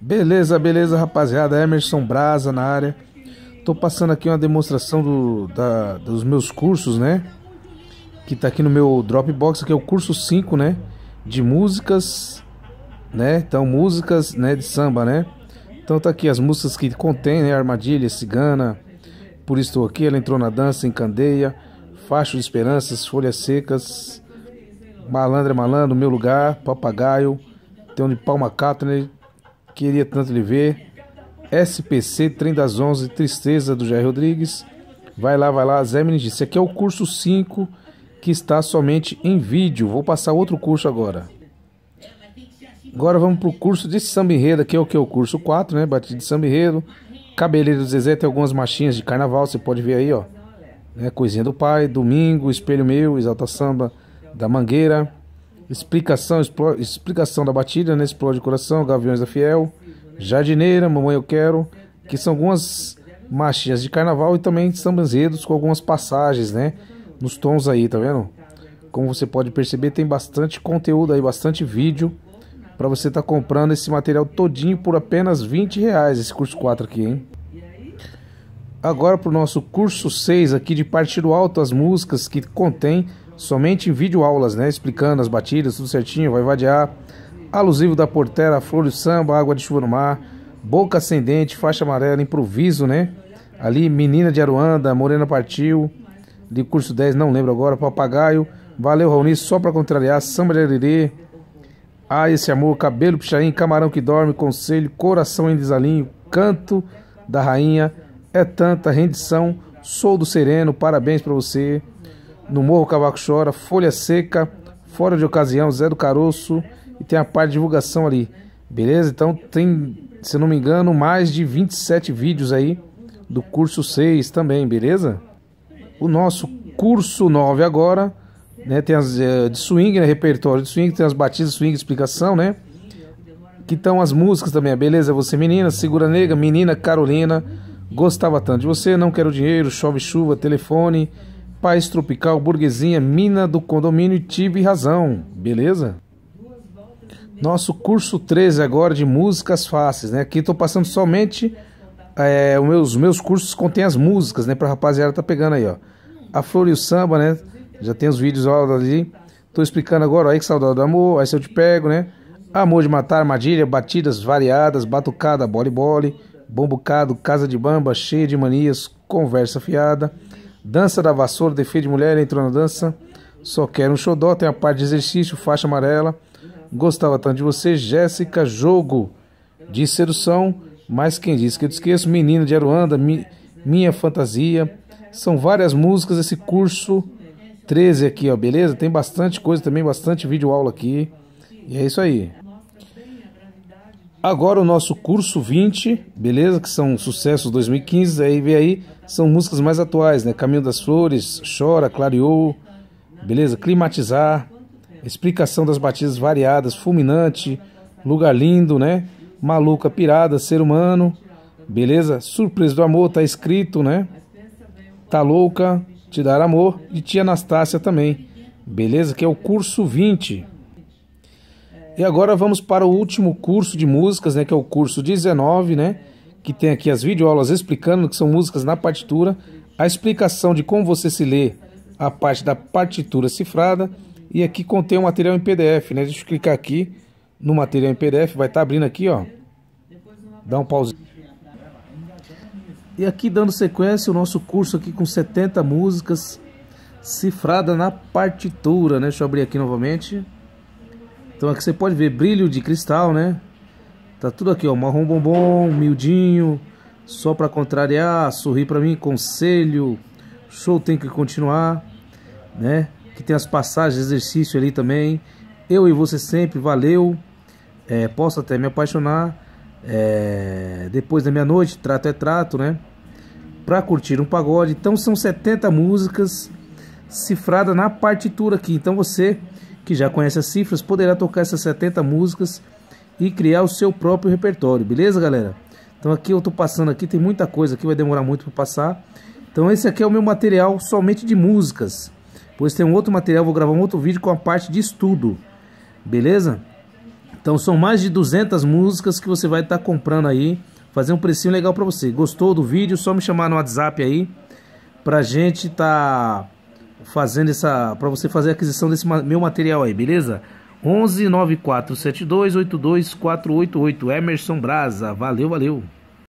Beleza, beleza, rapaziada. Emerson Brasa na área. Tô passando aqui uma demonstração do, da, dos meus cursos, né? Que tá aqui no meu Dropbox, que é o curso 5, né? De músicas, né? Então, músicas, né? De samba, né? Então tá aqui as músicas que contém, né? Armadilha, Cigana, Por Estou Aqui, Ela Entrou na Dança, em Candeia, Facho de Esperanças, Folhas Secas, Malandra é Malandro, Meu Lugar, Papagaio, tem onde de Palma Catner, Queria tanto lhe ver. SPC, Trem das Onze Tristeza do Jair Rodrigues. Vai lá, vai lá. Zé Mendes disse: aqui é o curso 5 que está somente em vídeo. Vou passar outro curso agora. Agora vamos para o curso de samba enredo, que é o que? O curso 4, né? Batida de samba enredo. Cabeleiro do Zezé tem algumas machinhas de carnaval, você pode ver aí, ó. Né? Coisinha do Pai, Domingo, Espelho Meu, Exalta Samba da Mangueira. Explicação, explo, explicação da batida, né? Explode coração, Gaviões da Fiel, Jardineira, Mamãe Eu Quero, que são algumas marchinhas de carnaval e também sambas enredos com algumas passagens, né? Nos tons aí, tá vendo? Como você pode perceber, tem bastante conteúdo aí, bastante vídeo para você estar tá comprando esse material todinho por apenas 20 reais, esse curso 4 aqui, hein? Agora para o nosso curso 6 aqui de partido do alto, as músicas que contém somente em aulas, né? Explicando as batidas, tudo certinho, vai vadiar. Alusivo da portela, flor do samba, água de chuva no mar, boca ascendente, faixa amarela, improviso, né? Ali, menina de Aruanda, Morena Partiu, de curso 10, não lembro agora, papagaio, valeu Raoni, só pra contrariar, samba de arirê, ah, esse amor, cabelo pichain, camarão que dorme, conselho, coração em desalinho, canto da rainha, é tanta rendição, sou do sereno, parabéns para você no Morro Cavaco Chora, Folha Seca, Fora de Ocasião, Zé do Caroço e tem a parte de divulgação ali. Beleza? Então tem, se não me engano, mais de 27 vídeos aí do curso 6 também, beleza? O nosso curso 9 agora, né, tem as eh, de swing, né, repertório de swing, tem as batidas swing, explicação, né? Que estão as músicas também, beleza? Você menina, segura nega, menina Carolina, gostava tanto de você, não quero dinheiro, chove chuva, telefone, Paz Tropical, Burguesinha, Mina do Condomínio, tive razão, beleza? Nosso curso 13 agora de músicas fáceis, né? Aqui estou passando somente é, os meus, meus cursos contém as músicas, né? Pra rapaziada tá pegando aí, ó. A Flor e o Samba, né? Já tem os vídeos ó, ali. Tô explicando agora, ó, aí que saudade do amor, aí se eu te pego, né? Amor de matar, armadilha, batidas variadas, batucada, bole-bole, bombucado, casa de bamba, cheia de manias, conversa fiada Dança da vassoura, defeito de mulher, entrou na dança. Só quero um xodó, tem a parte de exercício, faixa amarela. Gostava tanto de você, Jéssica, jogo de sedução. Mas quem disse que eu te esqueço? Menino de Aruanda, mi, Minha Fantasia. São várias músicas esse curso 13 aqui, ó, beleza? Tem bastante coisa também, bastante vídeo aula aqui. E é isso aí. Agora o nosso curso 20, beleza? Que são sucessos 2015, aí vem aí, são músicas mais atuais, né? Caminho das Flores, Chora, Clareou, beleza? Climatizar, Explicação das Batidas Variadas, Fulminante, Lugar Lindo, né? Maluca, Pirada, Ser Humano, beleza? Surpresa do Amor, tá escrito, né? Tá Louca, Te Dar Amor e Tia Anastácia também, beleza? Que é o curso 20. E agora vamos para o último curso de músicas, né, que é o curso 19, né, que tem aqui as videoaulas explicando que são músicas na partitura, a explicação de como você se lê a parte da partitura cifrada e aqui contém o um material em PDF, né? Deixa eu clicar aqui no material em PDF, vai estar tá abrindo aqui, ó. Dá um pause. E aqui dando sequência o nosso curso aqui com 70 músicas cifrada na partitura, né? Deixa eu abrir aqui novamente. Então aqui você pode ver brilho de cristal, né? Tá tudo aqui, ó, marrom bombom, miudinho, só para contrariar, sorrir para mim, conselho, show tem que continuar, né? Que tem as passagens, exercício ali também. Eu e você sempre, valeu. É, posso até me apaixonar. É, depois da meia-noite, trato é trato, né? Pra curtir um pagode. Então são 70 músicas cifradas na partitura aqui. Então você que já conhece as cifras, poderá tocar essas 70 músicas e criar o seu próprio repertório, beleza, galera? Então aqui eu tô passando aqui, tem muita coisa aqui, vai demorar muito para passar. Então esse aqui é o meu material somente de músicas. Pois tem um outro material, vou gravar um outro vídeo com a parte de estudo. Beleza? Então são mais de 200 músicas que você vai estar tá comprando aí, fazer um precinho legal para você. Gostou do vídeo? Só me chamar no WhatsApp aí pra gente tá fazendo essa para você fazer a aquisição desse meu material aí, beleza? 11 9472 82488 Emerson Brasa. Valeu, valeu.